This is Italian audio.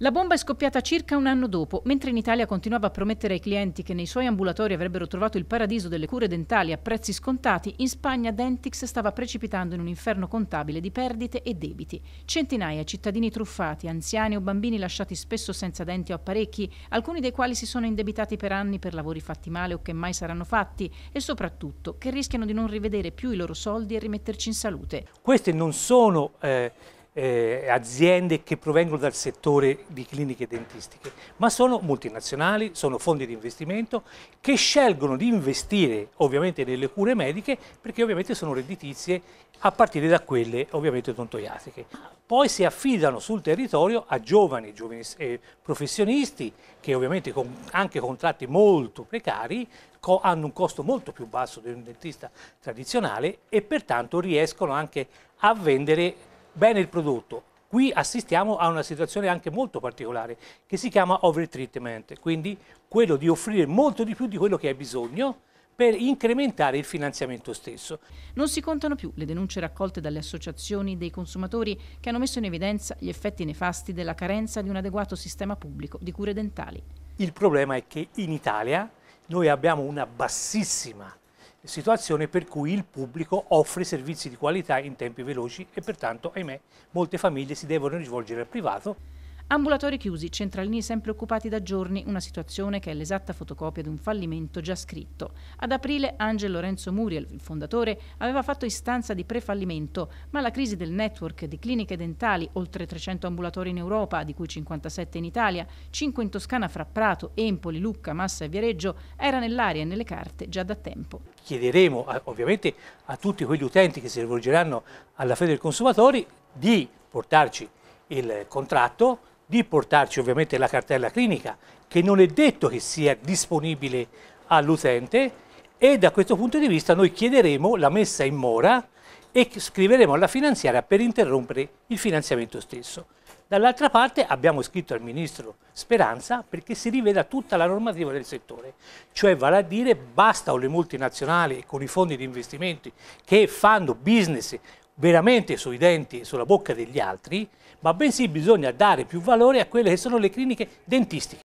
La bomba è scoppiata circa un anno dopo, mentre in Italia continuava a promettere ai clienti che nei suoi ambulatori avrebbero trovato il paradiso delle cure dentali a prezzi scontati, in Spagna Dentix stava precipitando in un inferno contabile di perdite e debiti. Centinaia di cittadini truffati, anziani o bambini lasciati spesso senza denti o apparecchi, alcuni dei quali si sono indebitati per anni per lavori fatti male o che mai saranno fatti e soprattutto che rischiano di non rivedere più i loro soldi e rimetterci in salute. Queste non sono eh eh, aziende che provengono dal settore di cliniche dentistiche, ma sono multinazionali, sono fondi di investimento che scelgono di investire ovviamente nelle cure mediche perché ovviamente sono redditizie a partire da quelle ovviamente odontoiatriche. Poi si affidano sul territorio a giovani, giovani eh, professionisti che ovviamente con anche contratti molto precari co hanno un costo molto più basso di un dentista tradizionale e pertanto riescono anche a vendere bene il prodotto. Qui assistiamo a una situazione anche molto particolare che si chiama overtreatment, quindi quello di offrire molto di più di quello che hai bisogno per incrementare il finanziamento stesso. Non si contano più le denunce raccolte dalle associazioni dei consumatori che hanno messo in evidenza gli effetti nefasti della carenza di un adeguato sistema pubblico di cure dentali. Il problema è che in Italia noi abbiamo una bassissima situazione per cui il pubblico offre servizi di qualità in tempi veloci e pertanto, ahimè, molte famiglie si devono rivolgere al privato. Ambulatori chiusi, centralini sempre occupati da giorni, una situazione che è l'esatta fotocopia di un fallimento già scritto. Ad aprile Angelo Lorenzo Muriel, il fondatore, aveva fatto istanza di prefallimento, ma la crisi del network di cliniche dentali, oltre 300 ambulatori in Europa, di cui 57 in Italia, 5 in Toscana fra Prato, Empoli, Lucca, Massa e Viareggio, era nell'aria e nelle carte già da tempo. Chiederemo ovviamente a tutti quegli utenti che si rivolgeranno alla Fede dei Consumatori di portarci il contratto di portarci ovviamente la cartella clinica, che non è detto che sia disponibile all'utente, e da questo punto di vista noi chiederemo la messa in mora e scriveremo alla finanziaria per interrompere il finanziamento stesso. Dall'altra parte abbiamo scritto al Ministro Speranza perché si riveda tutta la normativa del settore, cioè vale a dire basta con le multinazionali e con i fondi di investimenti che fanno business veramente sui denti e sulla bocca degli altri, ma bensì bisogna dare più valore a quelle che sono le cliniche dentistiche.